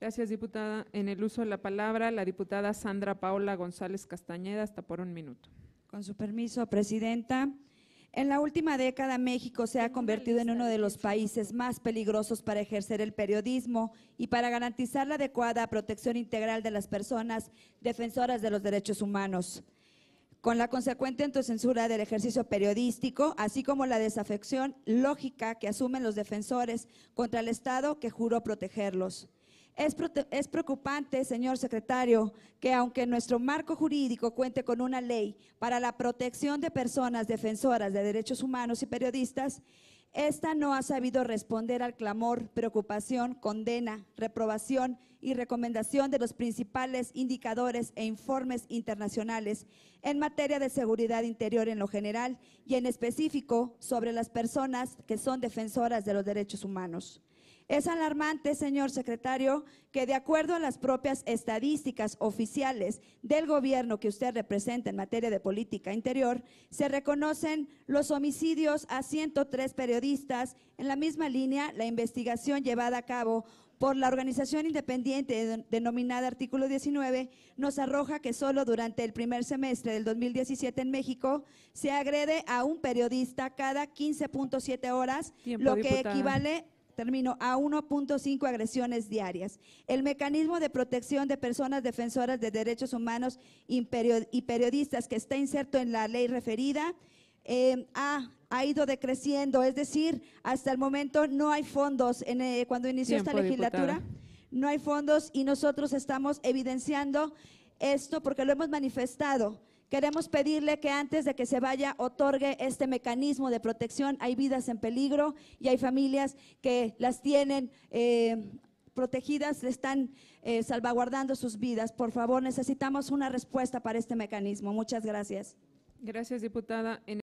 Gracias, diputada. En el uso de la palabra, la diputada Sandra Paula González Castañeda, hasta por un minuto. Con su permiso, presidenta. En la última década, México se ha convertido en uno de los países más peligrosos para ejercer el periodismo y para garantizar la adecuada protección integral de las personas defensoras de los derechos humanos. Con la consecuente autocensura del ejercicio periodístico, así como la desafección lógica que asumen los defensores contra el Estado que juró protegerlos. Es, preocupante, señor secretario, que aunque nuestro marco jurídico cuente con una ley para la protección de personas defensoras de derechos humanos y periodistas, esta no ha sabido responder al clamor, preocupación, condena, reprobación y recomendación de los principales indicadores e informes internacionales en materia de seguridad interior en lo general y en específico sobre las personas que son defensoras de los derechos humanos. Es alarmante, señor secretario, que de acuerdo a las propias estadísticas oficiales del gobierno que usted representa en materia de política interior, se reconocen los homicidios a 103 periodistas. En la misma línea, la investigación llevada a cabo por la organización independiente denominada Artículo 19, nos arroja que solo durante el primer semestre del 2017 en México se agrede a un periodista cada 15.7 horas, lo que equivale equivale termino, a 1.5 agresiones diarias. El mecanismo de protección de personas defensoras de derechos humanos y periodistas que está inserto en la ley referida eh, ha, ido decreciendo, es decir, hasta el momento no hay fondos eh, cuando inició esta legislatura. No hay fondos y nosotros estamos evidenciando esto porque lo hemos manifestado. Queremos pedirle que antes de que se vaya otorgue este mecanismo de protección. Hay vidas en peligro y hay familias que las tienen eh, protegidas, están eh, salvaguardando sus vidas. Por favor, necesitamos una respuesta para este mecanismo. Muchas gracias. Gracias, diputada.